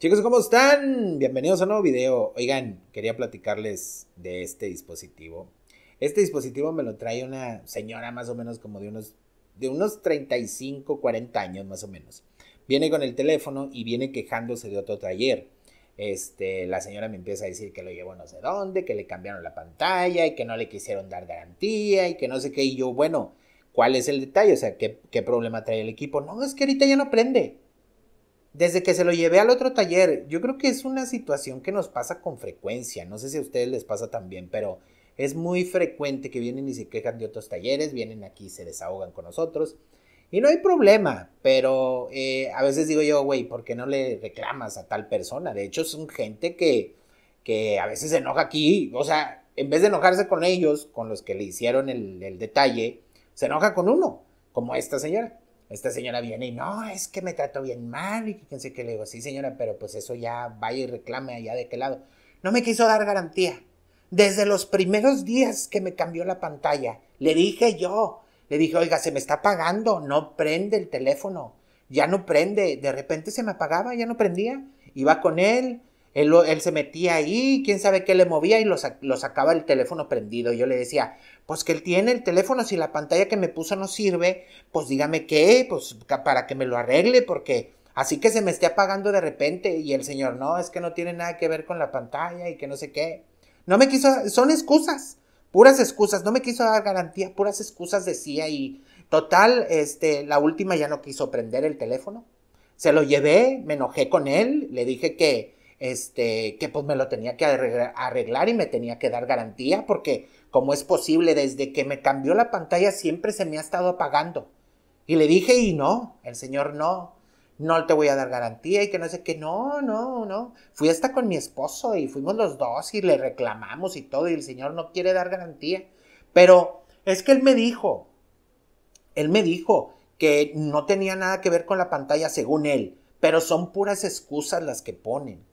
Chicos, ¿cómo están? Bienvenidos a un nuevo video. Oigan, quería platicarles de este dispositivo. Este dispositivo me lo trae una señora más o menos como de unos, de unos 35, 40 años más o menos. Viene con el teléfono y viene quejándose de otro taller. Este, la señora me empieza a decir que lo llevó no sé dónde, que le cambiaron la pantalla y que no le quisieron dar garantía y que no sé qué. Y yo, bueno, ¿cuál es el detalle? O sea, ¿qué, qué problema trae el equipo? No, es que ahorita ya no prende desde que se lo llevé al otro taller, yo creo que es una situación que nos pasa con frecuencia. No sé si a ustedes les pasa también, pero es muy frecuente que vienen y se quejan de otros talleres, vienen aquí y se desahogan con nosotros. Y no hay problema, pero eh, a veces digo yo, güey, ¿por qué no le reclamas a tal persona? De hecho, son gente que, que a veces se enoja aquí. O sea, en vez de enojarse con ellos, con los que le hicieron el detalle, se enoja con uno, como esta señora esta señora viene y no, es que me trató bien mal y sé que le digo, sí señora, pero pues eso ya vaya y reclame allá de qué lado. No me quiso dar garantía. Desde los primeros días que me cambió la pantalla, le dije yo, le dije, oiga, se me está apagando, no prende el teléfono, ya no prende, de repente se me apagaba, ya no prendía, iba con él, él, se metía ahí, quién sabe qué le movía y lo, sacaba el teléfono prendido. Yo le decía, pues que él tiene el teléfono, si la pantalla que me puso no sirve, pues dígame qué, pues para que me lo arregle, porque así que se me esté apagando de repente y el señor, no, es que no tiene nada que ver con la pantalla y que no sé qué. No me quiso, son excusas, puras excusas, no me quiso dar garantía, puras excusas decía y total, este, la última ya no quiso prender el teléfono. Se lo llevé, me enojé con él, le dije que este, que pues me lo tenía que arreglar y me tenía que dar garantía, porque como es posible, desde que me cambió la pantalla siempre se me ha estado apagando. Y le dije, y no, el señor no, no te voy a dar garantía y que no sé qué, no, no, no. Fui hasta con mi esposo y fuimos los dos y le reclamamos y todo y el señor no quiere dar garantía. Pero es que él me dijo, él me dijo que no tenía nada que ver con la pantalla según él, pero son puras excusas las que ponen.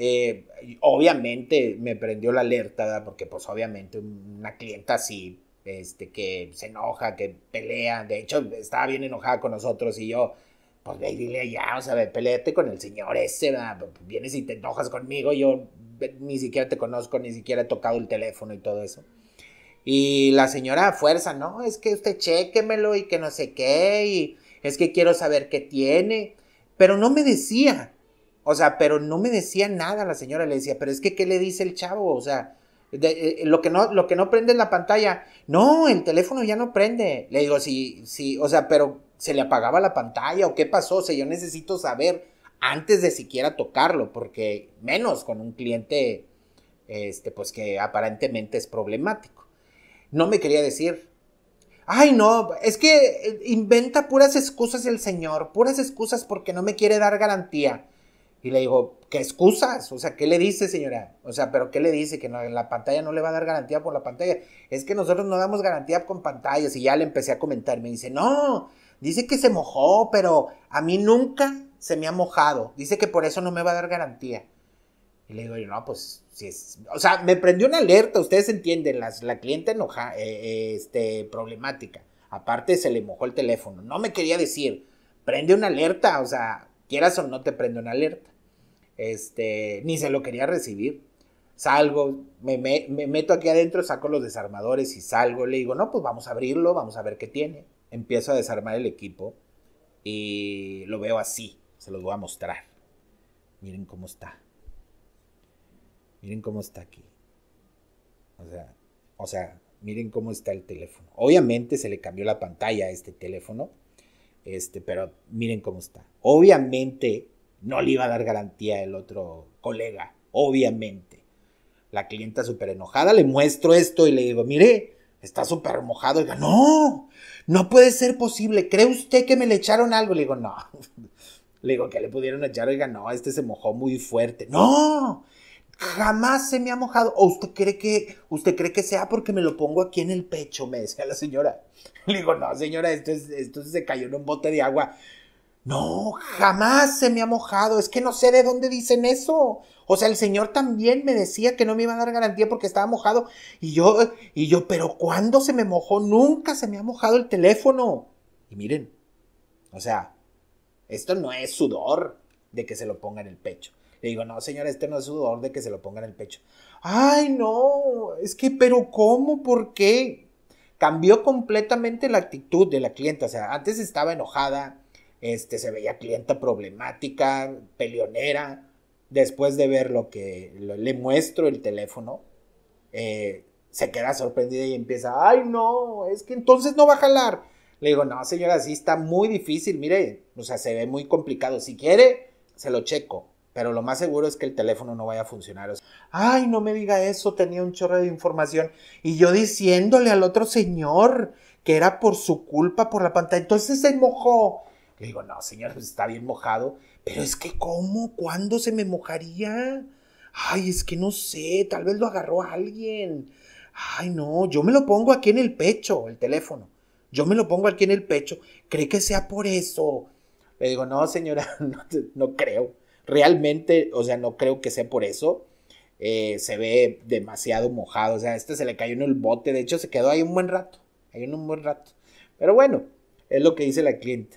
Eh, obviamente me prendió la alerta, porque pues obviamente una clienta así, este, que se enoja, que pelea, de hecho estaba bien enojada con nosotros y yo, pues ve y dile allá, o sea, peleate con el señor ese, ¿verdad? vienes y te enojas conmigo, yo ni siquiera te conozco, ni siquiera he tocado el teléfono y todo eso. Y la señora a fuerza, no, es que usted chéquemelo y que no sé qué, y es que quiero saber qué tiene, pero no me decía, o sea, pero no me decía nada la señora, le decía, pero es que, ¿qué le dice el chavo? O sea, eh, eh, lo, que no, lo que no prende es la pantalla. No, el teléfono ya no prende. Le digo, sí, sí, o sea, pero se le apagaba la pantalla o qué pasó. O sea, yo necesito saber antes de siquiera tocarlo, porque menos con un cliente, este, pues que aparentemente es problemático. No me quería decir. Ay, no, es que eh, inventa puras excusas el señor, puras excusas porque no me quiere dar garantía. Y le digo, ¿qué excusas? O sea, ¿qué le dice, señora? O sea, ¿pero qué le dice? Que no, la pantalla no le va a dar garantía por la pantalla. Es que nosotros no damos garantía con pantallas. Y ya le empecé a comentar. Me dice, no, dice que se mojó, pero a mí nunca se me ha mojado. Dice que por eso no me va a dar garantía. Y le digo, no, pues, si es... O sea, me prendió una alerta. Ustedes entienden, las, la cliente enoja, eh, eh, este, problemática. Aparte, se le mojó el teléfono. No me quería decir. Prende una alerta, o sea, quieras o no, te prende una alerta. Este, ni se lo quería recibir. Salgo, me, meto aquí adentro, saco los desarmadores y salgo. Le digo, no, pues vamos a abrirlo, vamos a ver qué tiene. Empiezo a desarmar el equipo y lo veo así. Se los voy a mostrar. Miren cómo está. Miren cómo está aquí. O sea, o sea, miren cómo está el teléfono. Obviamente se le cambió la pantalla a este teléfono este, pero miren cómo está. Obviamente no le iba a dar garantía el otro colega, obviamente. La clienta súper enojada le muestro esto y le digo, mire, está súper mojado. Y no, no puede ser posible. ¿Cree usted que me le echaron algo? Le digo, no. Le digo que le pudieron echar, oiga, no, este se mojó muy fuerte. No, jamás se me ha mojado. ¿O usted cree que, usted cree que sea porque me lo pongo aquí en el pecho? Me decía la señora. Le digo, no, señora, esto, es, esto se cayó en un bote de agua. No, jamás se me ha mojado. Es que no sé de dónde dicen eso. O sea, el señor también me decía que no me iba a dar garantía porque estaba mojado. Y yo, y yo, pero ¿cuándo se me mojó? Nunca se me ha mojado el teléfono. Y miren, o sea, esto no es sudor de que se lo ponga en el pecho. Le digo, no, señora, este no es sudor de que se lo ponga en el pecho. Ay, no, es que, pero ¿cómo? ¿Por qué? Cambió completamente la actitud de la clienta. O sea, antes estaba enojada, este, se veía clienta problemática, peleonera. Después de ver lo que le muestro el teléfono, eh, se queda sorprendida y empieza, ay, no, es que entonces no va a jalar. Le digo, no, señora, sí está muy difícil, mire, o sea, se ve muy complicado. Si quiere, se lo checo pero lo más seguro es que el teléfono no vaya a funcionar. Ay, no me diga eso, tenía un chorro de información. Y yo diciéndole al otro señor que era por su culpa, por la pantalla. Entonces se mojó. Le digo, no, señor, pues, está bien mojado. Pero es que, ¿cómo? ¿Cuándo se me mojaría? Ay, es que no sé, tal vez lo agarró alguien. Ay, no, yo me lo pongo aquí en el pecho, el teléfono. Yo me lo pongo aquí en el pecho. ¿Cree que sea por eso? Le digo, no, señora, no creo. Realmente, o sea, no creo que sea por eso. Eh, se ve demasiado mojado. O sea, este se le cayó en el bote. De hecho, se quedó ahí un buen rato. Ahí un buen rato. Pero bueno, es lo que dice la cliente.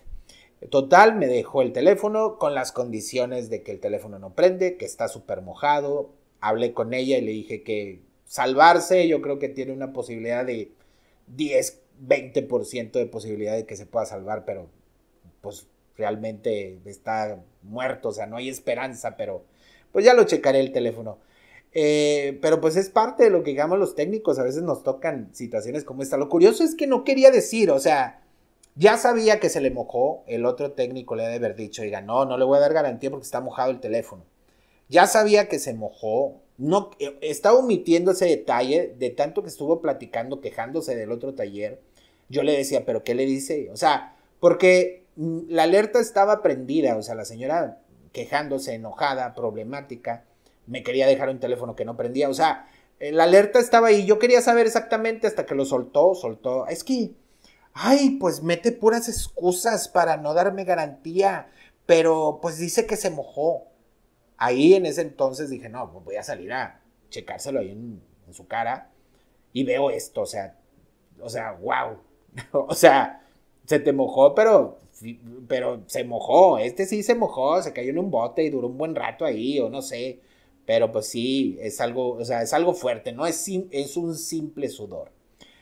Total, me dejó el teléfono con las condiciones de que el teléfono no prende, que está súper mojado. Hablé con ella y le dije que salvarse, yo creo que tiene una posibilidad de 10, 20% de posibilidad de que se pueda salvar, pero pues realmente está muerto, o sea, no hay esperanza, pero pues ya lo checaré el teléfono. Eh, pero pues es parte de lo que digamos los técnicos, a veces nos tocan situaciones como esta. Lo curioso es que no quería decir, o sea, ya sabía que se le mojó, el otro técnico le de haber dicho, oiga, no, no le voy a dar garantía porque está mojado el teléfono. Ya sabía que se mojó, no, estaba eh, está omitiendo ese detalle de tanto que estuvo platicando, quejándose del otro taller. Yo le decía, pero ¿qué le dice? O sea, porque Mm, la alerta estaba prendida, o sea, la señora quejándose, enojada, problemática, me quería dejar un teléfono que no prendía, o sea, eh, la alerta estaba ahí, yo quería saber exactamente hasta que lo soltó, soltó, es que, ay, pues mete puras excusas para no darme garantía, pero pues dice que se mojó. Ahí en ese entonces dije, no, pues voy a salir a checárselo ahí en, en su cara y veo esto, o sea, o sea, wow, o sea, se te mojó, pero pero se mojó, este sí se mojó, se cayó en un bote y duró un buen rato ahí, o no sé, pero pues sí, es algo, o sea, es algo fuerte, no es, es un simple sudor.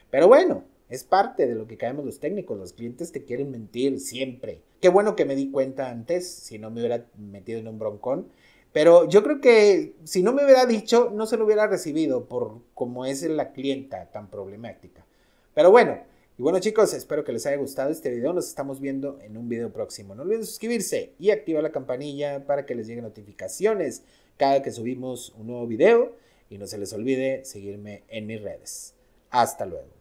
Pero bueno, es parte de lo que caemos los técnicos, los clientes te quieren mentir siempre. Qué bueno que me di cuenta antes, si no me hubiera metido en un broncón, pero yo creo que si no me hubiera dicho, no se lo hubiera recibido por como es la clienta tan problemática. Pero bueno, y bueno chicos, espero que les haya gustado este video. Nos estamos viendo en un video próximo. No olviden suscribirse y activar la campanilla para que les lleguen notificaciones cada que subimos un nuevo video. Y no se les olvide seguirme en mis redes. Hasta luego.